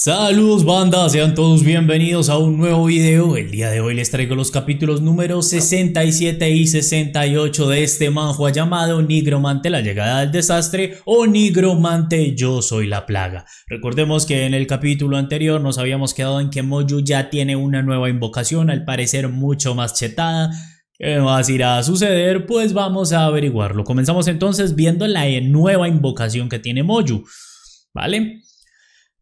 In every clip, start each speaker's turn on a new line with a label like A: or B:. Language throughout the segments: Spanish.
A: Saludos banda, sean todos bienvenidos a un nuevo video. El día de hoy les traigo los capítulos número 67 y 68 de este manjo llamado Nigromante la llegada del desastre o Nigromante yo soy la plaga. Recordemos que en el capítulo anterior nos habíamos quedado en que Moju ya tiene una nueva invocación, al parecer mucho más chetada. ¿Qué más irá a suceder? Pues vamos a averiguarlo. Comenzamos entonces viendo la nueva invocación que tiene Moyu. ¿Vale?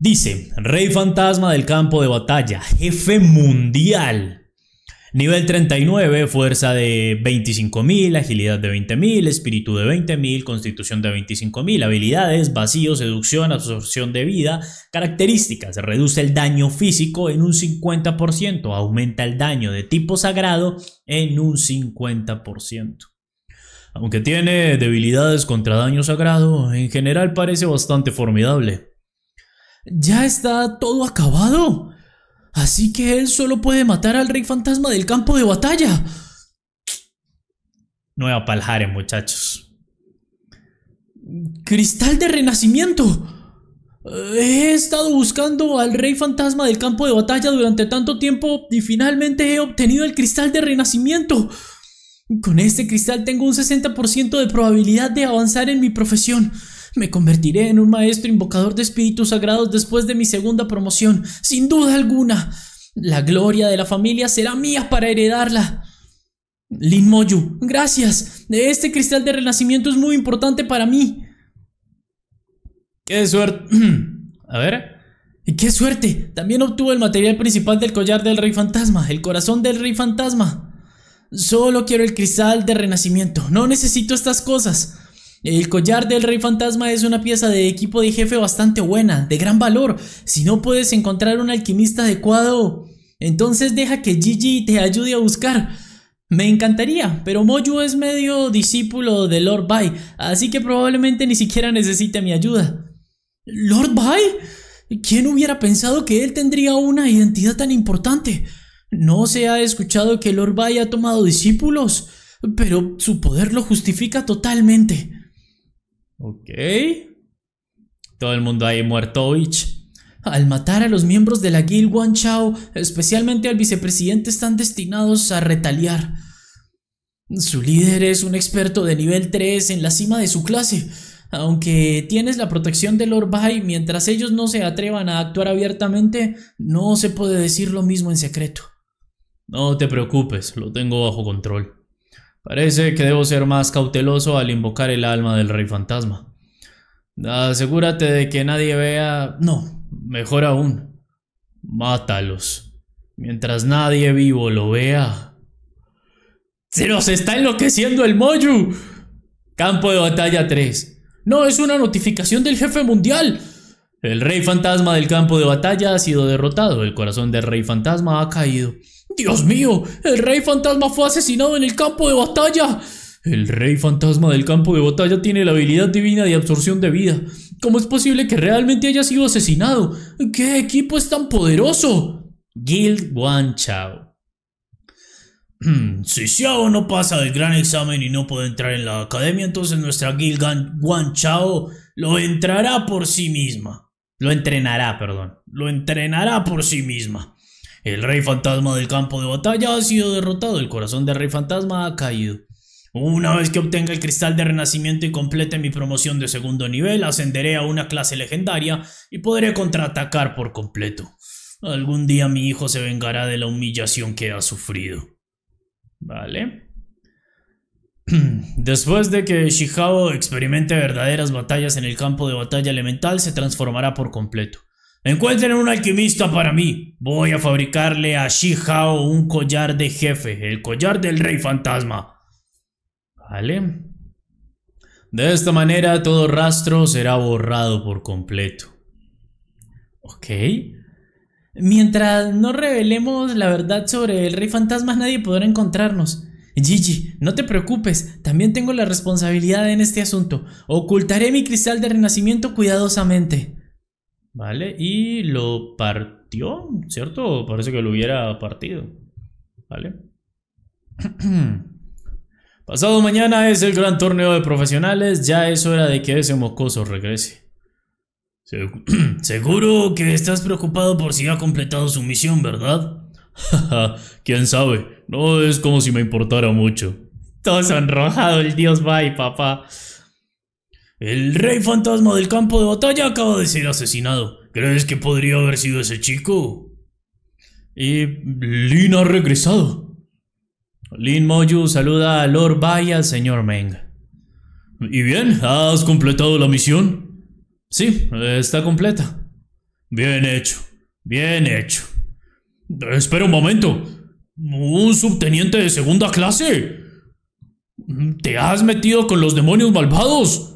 A: Dice, Rey Fantasma del Campo de Batalla, Jefe Mundial. Nivel 39, fuerza de 25.000, agilidad de 20.000, espíritu de 20.000, constitución de 25.000, habilidades, vacío, seducción, absorción de vida, características, reduce el daño físico en un 50%, aumenta el daño de tipo sagrado en un 50%. Aunque tiene debilidades contra daño sagrado, en general parece bastante formidable. Ya está todo acabado. Así que él solo puede matar al rey fantasma del campo de batalla. Nueva paljare, muchachos. Cristal de renacimiento. Eh, he estado buscando al rey fantasma del campo de batalla durante tanto tiempo y finalmente he obtenido el cristal de renacimiento. Con este cristal tengo un 60% de probabilidad de avanzar en mi profesión. Me convertiré en un maestro invocador de espíritus sagrados después de mi segunda promoción, sin duda alguna. La gloria de la familia será mía para heredarla. Lin Moyu, gracias. Este cristal de renacimiento es muy importante para mí. Qué suerte. A ver. Qué suerte. También obtuvo el material principal del collar del rey fantasma, el corazón del rey fantasma. Solo quiero el cristal de renacimiento. No necesito estas cosas. El collar del rey fantasma es una pieza de equipo de jefe bastante buena, de gran valor. Si no puedes encontrar un alquimista adecuado, entonces deja que Gigi te ayude a buscar. Me encantaría, pero Moju es medio discípulo de Lord Bai, así que probablemente ni siquiera necesite mi ayuda. ¿Lord Bai? ¿Quién hubiera pensado que él tendría una identidad tan importante? ¿No se ha escuchado que Lord Bai ha tomado discípulos? Pero su poder lo justifica totalmente. Ok. Todo el mundo ahí muerto, Ich. Al matar a los miembros de la Guild Wan Chao, especialmente al vicepresidente, están destinados a retaliar. Su líder es un experto de nivel 3 en la cima de su clase. Aunque tienes la protección de Lord Bai, mientras ellos no se atrevan a actuar abiertamente, no se puede decir lo mismo en secreto. No te preocupes, lo tengo bajo control. Parece que debo ser más cauteloso al invocar el alma del rey fantasma. Asegúrate de que nadie vea... No, mejor aún. Mátalos. Mientras nadie vivo lo vea. ¡Se nos está enloqueciendo el Moyu! Campo de batalla 3. No, es una notificación del jefe mundial. El rey fantasma del campo de batalla ha sido derrotado. El corazón del rey fantasma ha caído. Dios mío, el rey fantasma fue asesinado en el campo de batalla. El rey fantasma del campo de batalla tiene la habilidad divina de absorción de vida. ¿Cómo es posible que realmente haya sido asesinado? ¿Qué equipo es tan poderoso? Guild Guan Chao. si Xiao no pasa el gran examen y no puede entrar en la academia, entonces nuestra Guild Guan Chao lo entrará por sí misma. Lo entrenará, perdón. Lo entrenará por sí misma. El rey fantasma del campo de batalla ha sido derrotado, el corazón del rey fantasma ha caído. Una vez que obtenga el cristal de renacimiento y complete mi promoción de segundo nivel, ascenderé a una clase legendaria y podré contraatacar por completo. Algún día mi hijo se vengará de la humillación que ha sufrido. Vale. Después de que Shihao experimente verdaderas batallas en el campo de batalla elemental, se transformará por completo. Encuentren un alquimista para mí. Voy a fabricarle a Hao un collar de jefe, el collar del rey fantasma. ¿Vale? De esta manera todo rastro será borrado por completo. ¿Ok? Mientras no revelemos la verdad sobre el rey fantasma, nadie podrá encontrarnos. Gigi, no te preocupes, también tengo la responsabilidad en este asunto. Ocultaré mi cristal de renacimiento cuidadosamente. ¿Vale? Y lo partió, ¿cierto? Parece que lo hubiera partido. ¿Vale? Pasado mañana es el gran torneo de profesionales. Ya es hora de que ese mocoso regrese. Seguro que estás preocupado por si ha completado su misión, ¿verdad? quién sabe. No es como si me importara mucho. Todo sonrojado el dios bye, papá. El rey fantasma del campo de batalla acaba de ser asesinado. ¿Crees que podría haber sido ese chico? Y Lin ha regresado. Lin Moyu saluda a Lord Vaya, señor Meng. ¿Y bien? ¿Has completado la misión? Sí, está completa. Bien hecho, bien hecho. Espera un momento. ¿Un subteniente de segunda clase? ¿Te has metido con los demonios malvados?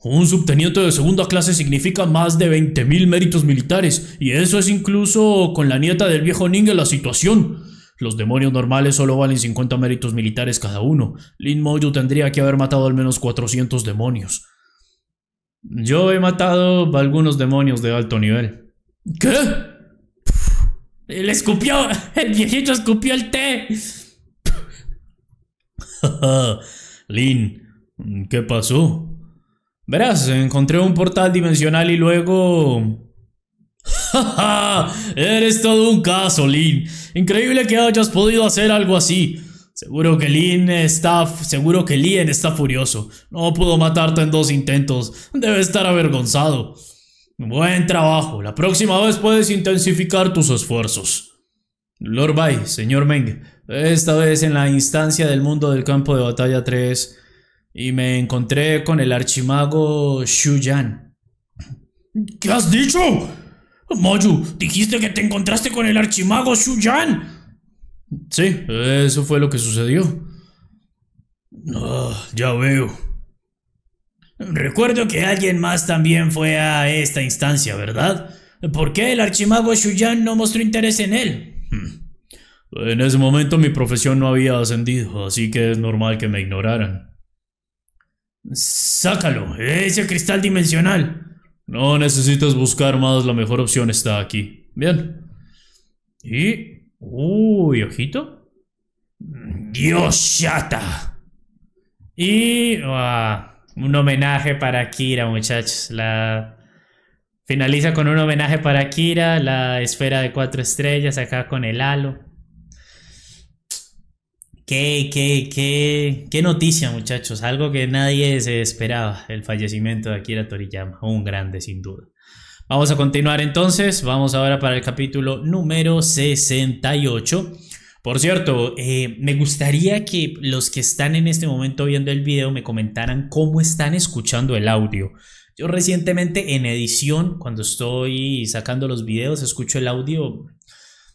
A: Un subteniente de segunda clase significa más de 20.000 méritos militares, y eso es incluso con la nieta del viejo Ninja la situación. Los demonios normales solo valen 50 méritos militares cada uno. Lin Mojo tendría que haber matado al menos 400 demonios. Yo he matado algunos demonios de alto nivel. ¿Qué? El escupió, el viejito escupió el té. Lin, ¿qué pasó? Verás, encontré un portal dimensional y luego... ¡Ja, Eres todo un caso, Lin. Increíble que hayas podido hacer algo así. Seguro que Lin está... Seguro que Lien está furioso. No pudo matarte en dos intentos. Debe estar avergonzado. Buen trabajo. La próxima vez puedes intensificar tus esfuerzos. Lord Bai, señor Meng. Esta vez en la instancia del mundo del campo de batalla 3 y me encontré con el archimago Xu ¿Qué has dicho? Moju, dijiste que te encontraste con el archimago Xu Yan. Sí, eso fue lo que sucedió. Ah, ya veo. Recuerdo que alguien más también fue a esta instancia, ¿verdad? ¿Por qué el archimago Shuyan no mostró interés en él? Hmm. En ese momento mi profesión no había ascendido, así que es normal que me ignoraran. Sácalo, ese cristal dimensional. No necesitas buscar más, la mejor opción está aquí. Bien. Y... Uy, ojito. Dios chata. Y... Ah, un homenaje para Kira, muchachos. La... Finaliza con un homenaje para Kira, la esfera de cuatro estrellas acá con el halo. Qué, qué, qué noticia, muchachos. Algo que nadie se esperaba. El fallecimiento de Akira Toriyama. Un grande, sin duda. Vamos a continuar entonces. Vamos ahora para el capítulo número 68. Por cierto, eh, me gustaría que los que están en este momento viendo el video me comentaran cómo están escuchando el audio. Yo recientemente en edición, cuando estoy sacando los videos, escucho el audio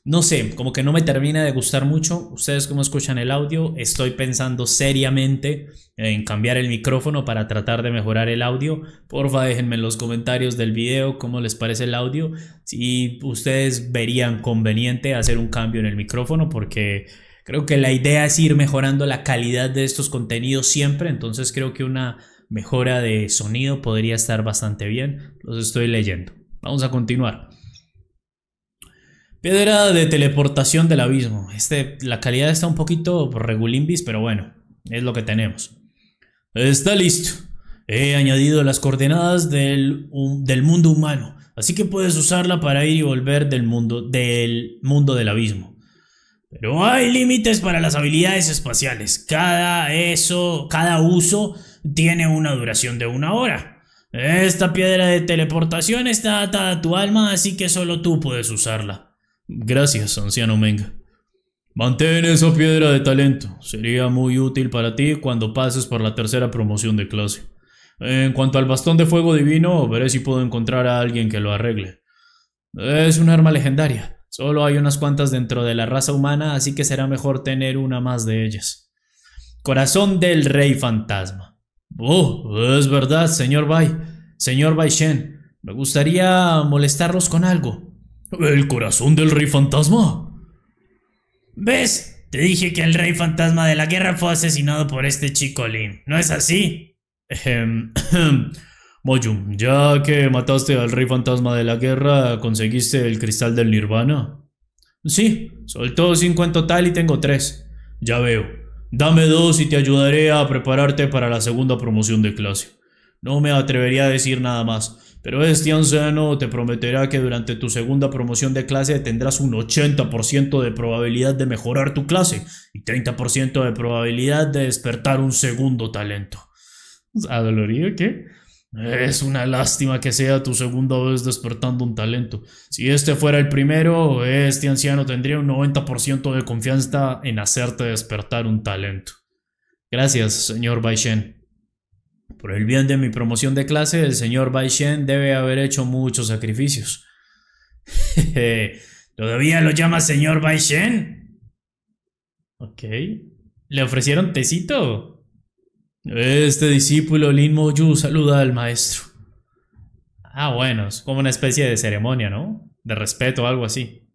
A: no sé, como que no me termina de gustar mucho. Ustedes como escuchan el audio, estoy pensando seriamente en cambiar el micrófono para tratar de mejorar el audio. Porfa, déjenme en los comentarios del video cómo les parece el audio. Si ustedes verían conveniente hacer un cambio en el micrófono porque... Creo que la idea es ir mejorando la calidad de estos contenidos siempre, entonces creo que una mejora de sonido podría estar bastante bien. Los estoy leyendo. Vamos a continuar. Piedra de teleportación del abismo. Este, la calidad está un poquito regulimbis, pero bueno, es lo que tenemos. Está listo. He añadido las coordenadas del, del mundo humano, así que puedes usarla para ir y volver del mundo del, mundo del abismo. Pero hay límites para las habilidades espaciales. Cada, eso, cada uso tiene una duración de una hora. Esta piedra de teleportación está atada a tu alma, así que solo tú puedes usarla. Gracias, anciano Menga. Mantén esa piedra de talento. Sería muy útil para ti cuando pases por la tercera promoción de clase. En cuanto al bastón de fuego divino, veré si puedo encontrar a alguien que lo arregle. Es un arma legendaria. Solo hay unas cuantas dentro de la raza humana, así que será mejor tener una más de ellas. Corazón del Rey Fantasma. Oh, es verdad, señor Bai. Señor Bai Shen. Me gustaría molestarlos con algo. ¿El corazón del rey fantasma? ¿Ves? Te dije que el rey fantasma de la guerra fue asesinado por este chico Lin. ¿No es así? Mojum, ya que mataste al rey fantasma de la guerra, ¿conseguiste el cristal del nirvana? Sí, soltó cinco en total y tengo tres. Ya veo. Dame dos y te ayudaré a prepararte para la segunda promoción de clase. No me atrevería a decir nada más, pero este anciano te prometerá que durante tu segunda promoción de clase tendrás un 80% de probabilidad de mejorar tu clase y 30% de probabilidad de despertar un segundo talento. ¿Adolorido qué? Es una lástima que sea tu segunda vez despertando un talento. Si este fuera el primero, este anciano tendría un 90% de confianza en hacerte despertar un talento. Gracias, señor Baishen. Por el bien de mi promoción de clase, el señor Baishen debe haber hecho muchos sacrificios. ¿Todavía lo llama señor Baishen? Ok. ¿Le ofrecieron tecito? Este discípulo Lin Moyu saluda al maestro. Ah, bueno, es como una especie de ceremonia, ¿no? De respeto o algo así.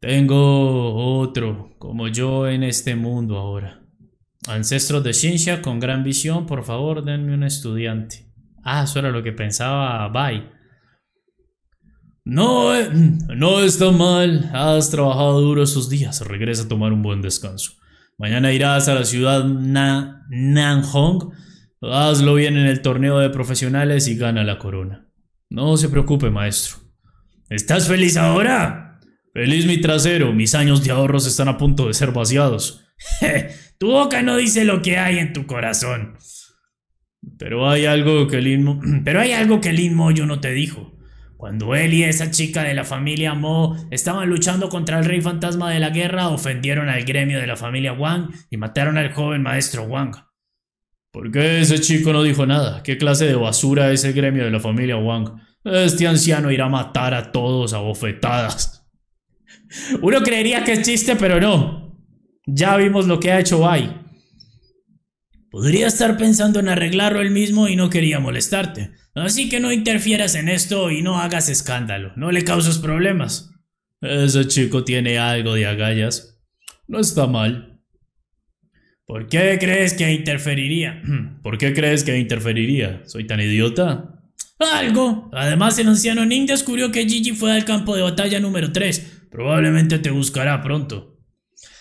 A: Tengo otro, como yo en este mundo ahora. Ancestros de ciencia con gran visión, por favor, denme un estudiante. Ah, eso era lo que pensaba Bye. No, eh, mm, no está mal. Has trabajado duro esos días. Regresa a tomar un buen descanso. Mañana irás a la ciudad Na Nanhong. Hazlo bien en el torneo de profesionales y gana la corona. No se preocupe, maestro. ¿Estás feliz ahora? Feliz mi trasero. Mis años de ahorros están a punto de ser vaciados. tu boca no dice lo que hay en tu corazón. Pero hay algo que Lin Mo Pero hay algo que Lin yo no te dijo. Cuando él y esa chica de la familia Mo estaban luchando contra el rey fantasma de la guerra, ofendieron al gremio de la familia Wang y mataron al joven maestro Wang. ¿Por qué ese chico no dijo nada? ¿Qué clase de basura es el gremio de la familia Wang? Este anciano irá a matar a todos a bofetadas. Uno creería que es chiste, pero no. Ya vimos lo que ha hecho Bai. Podría estar pensando en arreglarlo él mismo y no quería molestarte. Así que no interfieras en esto y no hagas escándalo. No le causas problemas. Ese chico tiene algo de agallas. No está mal. ¿Por qué crees que interferiría? ¿Por qué crees que interferiría? ¿Soy tan idiota? Algo. Además, el anciano Ning descubrió que Gigi fue al campo de batalla número 3. Probablemente te buscará pronto.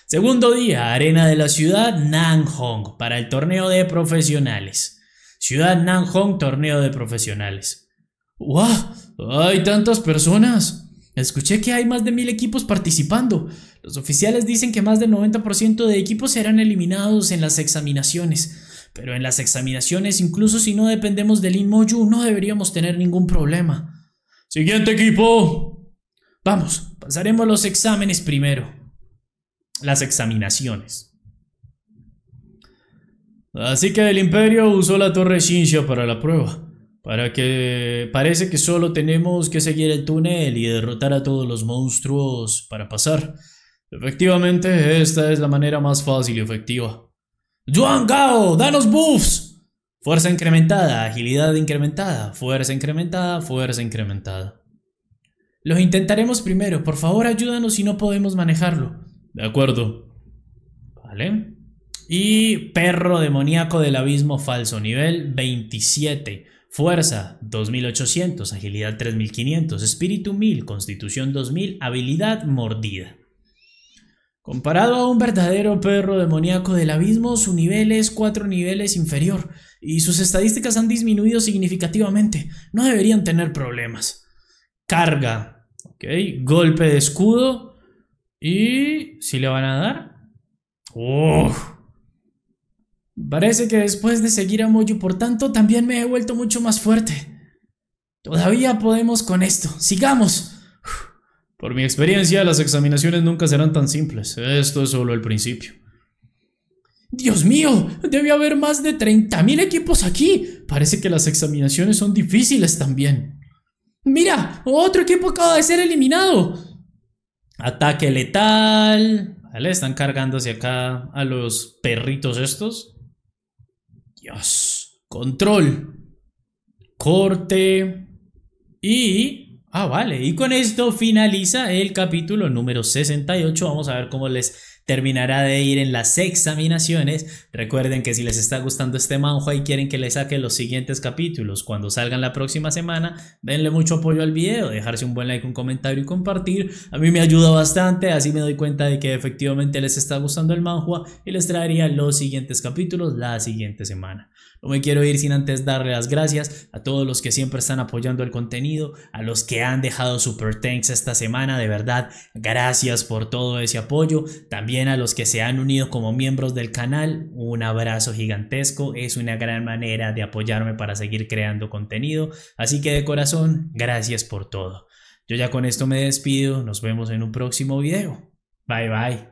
A: Segundo día, arena de la ciudad Nanhong, para el torneo de profesionales. Ciudad Nanhong, torneo de profesionales. ¡Wow! ¡Hay tantas personas! Escuché que hay más de mil equipos participando. Los oficiales dicen que más del 90% de equipos serán eliminados en las examinaciones. Pero en las examinaciones, incluso si no dependemos del Inmoju, no deberíamos tener ningún problema. Siguiente equipo. Vamos, pasaremos los exámenes primero las examinaciones. Así que el imperio usó la torre Shinsha para la prueba, para que parece que solo tenemos que seguir el túnel y derrotar a todos los monstruos para pasar. Efectivamente, esta es la manera más fácil y efectiva. ¡Juan Gao, danos buffs. Fuerza incrementada, agilidad incrementada, fuerza incrementada, fuerza incrementada. Los intentaremos primero, por favor ayúdanos si no podemos manejarlo. De acuerdo. Vale. Y perro demoníaco del abismo falso, nivel 27. Fuerza 2800, agilidad 3500, espíritu 1000, constitución 2000, habilidad mordida. Comparado a un verdadero perro demoníaco del abismo, su nivel es 4 niveles inferior y sus estadísticas han disminuido significativamente. No deberían tener problemas. Carga, ok, golpe de escudo, y si le van a dar. Uf. Parece que después de seguir a moyo, por tanto, también me he vuelto mucho más fuerte. Todavía podemos con esto. Sigamos. Por mi experiencia, las examinaciones nunca serán tan simples. Esto es solo el principio. Dios mío, debe haber más de 30.000 equipos aquí. Parece que las examinaciones son difíciles también. Mira, otro equipo acaba de ser eliminado. Ataque letal. ¿Vale? Están hacia acá a los perritos estos. Dios. Control. Corte. Y... Ah, vale. Y con esto finaliza el capítulo número 68. Vamos a ver cómo les terminará de ir en las examinaciones. Recuerden que si les está gustando este manhua y quieren que les saque los siguientes capítulos cuando salgan la próxima semana, denle mucho apoyo al video, dejarse un buen like, un comentario y compartir. A mí me ayuda bastante, así me doy cuenta de que efectivamente les está gustando el manhua y les traería los siguientes capítulos la siguiente semana. No me quiero ir sin antes darle las gracias a todos los que siempre están apoyando el contenido, a los que han dejado super tanks esta semana, de verdad, gracias por todo ese apoyo. También a los que se han unido como miembros del canal, un abrazo gigantesco, es una gran manera de apoyarme para seguir creando contenido, así que de corazón, gracias por todo. Yo ya con esto me despido, nos vemos en un próximo video. Bye bye.